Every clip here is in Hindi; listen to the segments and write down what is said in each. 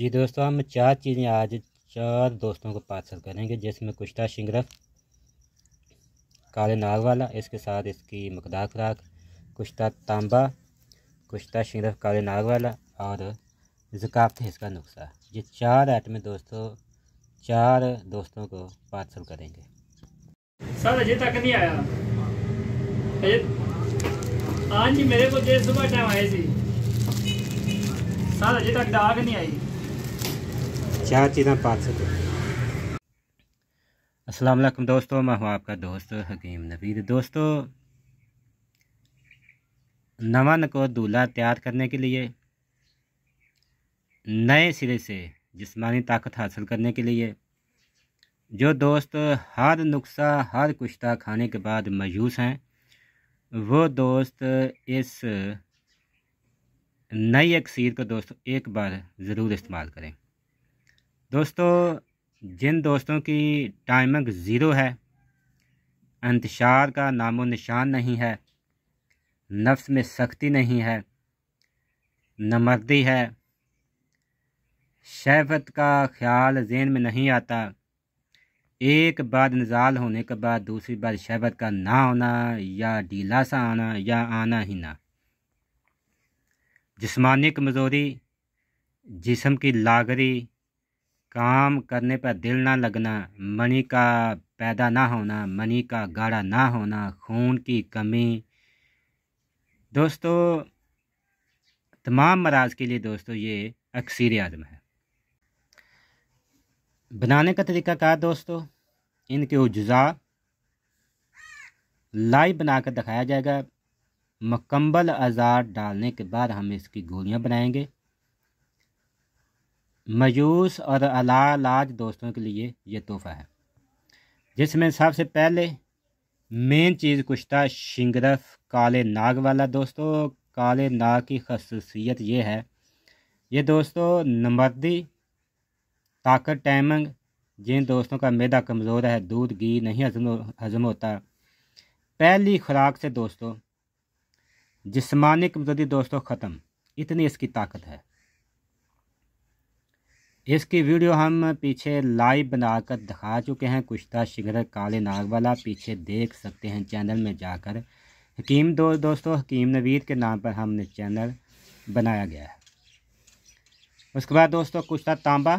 जी दोस्तों हम चार चीज़ें आज चार दोस्तों को पार्सल करेंगे जिसमें कुश्ता शिंगरा काले नाग वाला इसके साथ इसकी मकदार खुराक कुश्ता तांबा कुश्ता शिंगरफ काले नाग वाला और ज़काफ़ती इसका नुस्खा ये चार आइटमें दोस्तों चार दोस्तों को पार्सल करेंगे सर अजय तक नहीं आया हाँ जी मेरे को देर सुबह टाइम आए थी सर अजय तक डाक नहीं आई चार चीज़ें पाँच सौ असलम दोस्तों मैं हूँ आपका दोस्त हकीम नबीद दोस्तों नवा को दूल्हा तैयार करने के लिए नए सिरे से जिस्मानी ताकत हासिल करने के लिए जो दोस्त हर नुस्खा हर कुश्ता खाने के बाद मायूस हैं वो दोस्त इस नई सीर को दोस्तों एक बार ज़रूर इस्तेमाल करें दोस्तों जिन दोस्तों की टाइमिंग ज़ीरो है इंतशार का नामो निशान नहीं है नफ्स में सख्ती नहीं है नमर्दी है शैफत का ख्याल जेन में नहीं आता एक बार नज़ाल होने के बाद दूसरी बार शैबत का ना होना या ढीला सा आना या आना ही ना जिस्मानी कमज़ोरी जिसम की लागरी काम करने पर दिल ना लगना मनी का पैदा ना होना मनी का गाढ़ा ना होना खून की कमी दोस्तों तमाम मराज के लिए दोस्तों ये अक्सर आजम है बनाने का तरीका है दोस्तों इनके उजा लाइव बनाकर दिखाया जाएगा मकम्बल आज़ार डालने के बाद हम इसकी गोलियां बनाएंगे मयूस और अलालाज दोस्तों के लिए ये तोहफ़ा है जिसमें सबसे पहले मेन चीज़ कुछ था शिंगरफ काले नाग वाला दोस्तों काले नाग की खसूसियत ये है ये दोस्तों नमर्दी ताकत टाइमिंग जिन दोस्तों का मैदा कमज़ोर है दूध घी नहीं हजम हजम होता पहली खुराक से दोस्तों जिसमानी कमज़ोरी दोस्तों ख़त्म इतनी इसकी ताकत है इसकी वीडियो हम पीछे लाइव बनाकर दिखा चुके हैं कुश्ता शिगर काले नाग वाला पीछे देख सकते हैं चैनल में जाकर हकीम दो दोस्तों हकीम नवीद के नाम पर हमने चैनल बनाया गया है उसके बाद दोस्तों कुश्ता तांबा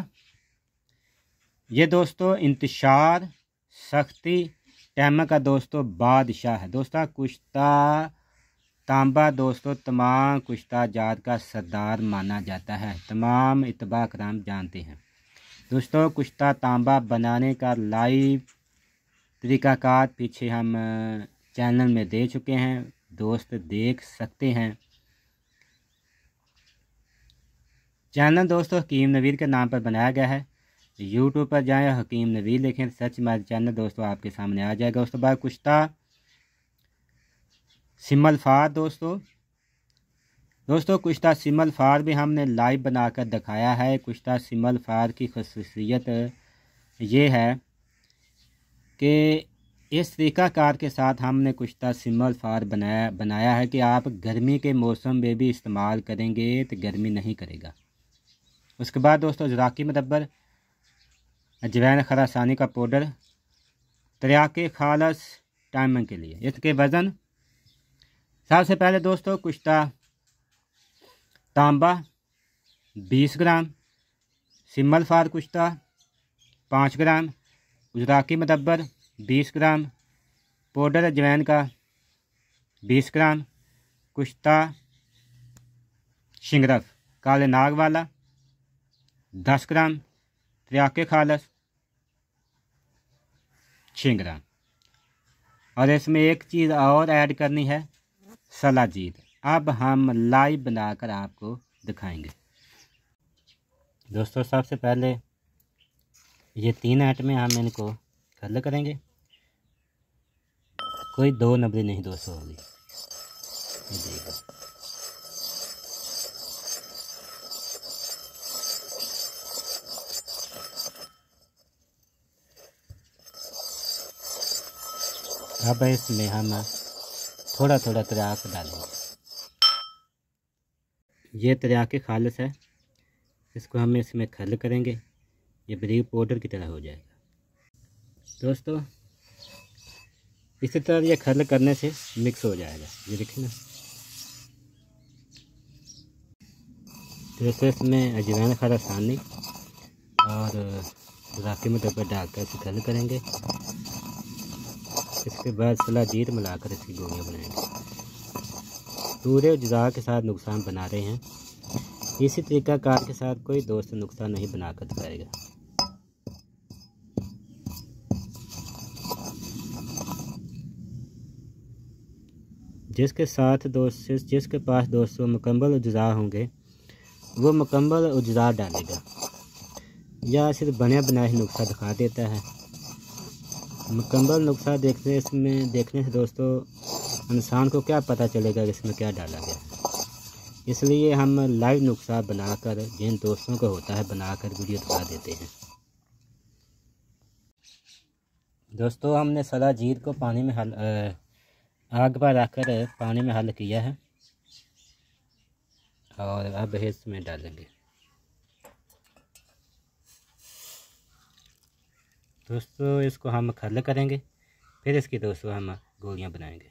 ये दोस्तों इंतशार सख्ती टैम का दोस्तों बादशाह है दोस्तों कुश्ता तांबा दोस्तों तमाम कुश्ता जात का सरदार माना जाता है तमाम इतबा कराम जानते हैं दोस्तों कुश्ता तांबा बनाने का लाइव तरीकाकार पीछे हम चैनल में दे चुके हैं दोस्त देख सकते हैं चैनल दोस्तों हकीम नवीर के नाम पर बनाया गया है यूट्यूब पर जाएं हकीम नवीर लिखें सच मार चैनल दोस्तों आपके सामने आ जाएगा उसके बाद कुश्ता सिमल फार दोस्तों दोस्तों कुश्ता सिमल फार भी हमने लाइव बनाकर दिखाया है कुश्ता सिमल फार की खसूसियत ये है कि इस तरीक़ाकार के साथ हमने कुश्ता सिमल फार बनाया बनाया है कि आप गर्मी के मौसम में भी इस्तेमाल करेंगे तो गर्मी नहीं करेगा उसके बाद दोस्तों जराकी मदबर अजवैन खरासानी का पाउडर तरियाके खालस टाइमिंग के लिए इसके वज़न सबसे पहले दोस्तों कुश्ता तांबा 20 ग्राम सिमल फार कुश्ता 5 ग्राम उजराकी मदब्बर 20 ग्राम पाउडर अजवैन का 20 ग्राम कुश्ता शिंगरफ काले नाग वाला 10 ग्राम त्रियाके खालस छः ग्राम और इसमें एक चीज़ और ऐड करनी है सलाजीत अब हम लाइव बनाकर आपको दिखाएंगे दोस्तों सबसे पहले ये तीन आइटमें हम इनको कल करेंगे कोई दो नंबरी नहीं दोस्तों होगी अब इसमें हम थोड़ा थोड़ा तैराक डालेंगे ये तैराक के खालस है इसको हम इसमें खल करेंगे ये बरीक पाउडर की तरह हो जाएगा दोस्तों इसी तरह ये खल करने से मिक्स हो जाएगा ये देखिए ना जैसे इसमें अजवैन खाला सानी और राखी में डब्बा डालकर इसे खल करेंगे इसके बाद सलाजीर मिलाकर इसकी गोलियाँ बनाएंगे पूरे जजा के साथ नुकसान बना रहे हैं इसी तरीका कार के साथ कोई दोस्त नुकसान नहीं बना कर दिखाएगा जिसके साथ दोस्त जिसके पास दोस्तों मुकम्मल अज्जा होंगे वो मुकम्मल अज्जा डालेगा या सिर्फ बने बनाए नुस्खा दिखा देता है मुकम्मल नुस्खा देखने इसमें देखने से दोस्तों इंसान को क्या पता चलेगा कि इसमें क्या डाला गया इसलिए हम लाइव नुस्खा बनाकर जिन दोस्तों को होता है बनाकर वीडियो दिखा देते हैं दोस्तों हमने सदा जीर को पानी में हल आग पर रखकर पानी में हल किया है और अब इसमें डालेंगे दोस्तों इसको हम खल करेंगे फिर इसकी दोस्तों हम गोलियाँ बनाएंगे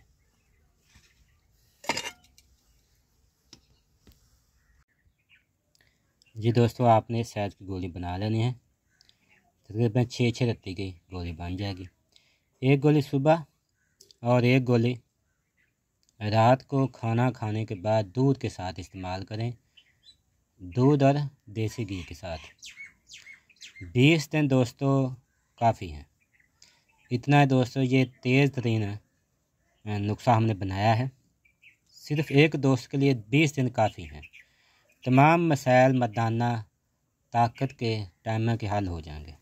जी दोस्तों आपने इस साइज़ की गोली बना लेनी है तकरीबन छः छः रत्ती की गोली बन जाएगी एक गोली सुबह और एक गोली रात को खाना खाने के बाद दूध के साथ इस्तेमाल करें दूध और देसी घी के साथ बीस दिन दोस्तों काफ़ी हैं इतना है दोस्तों ये तेज़ तरीन नुस्खा हमने बनाया है सिर्फ एक दोस्त के लिए बीस दिन काफ़ी हैं तमाम मसाइल मदाना ताकत के टाइम के हल हो जाएंगे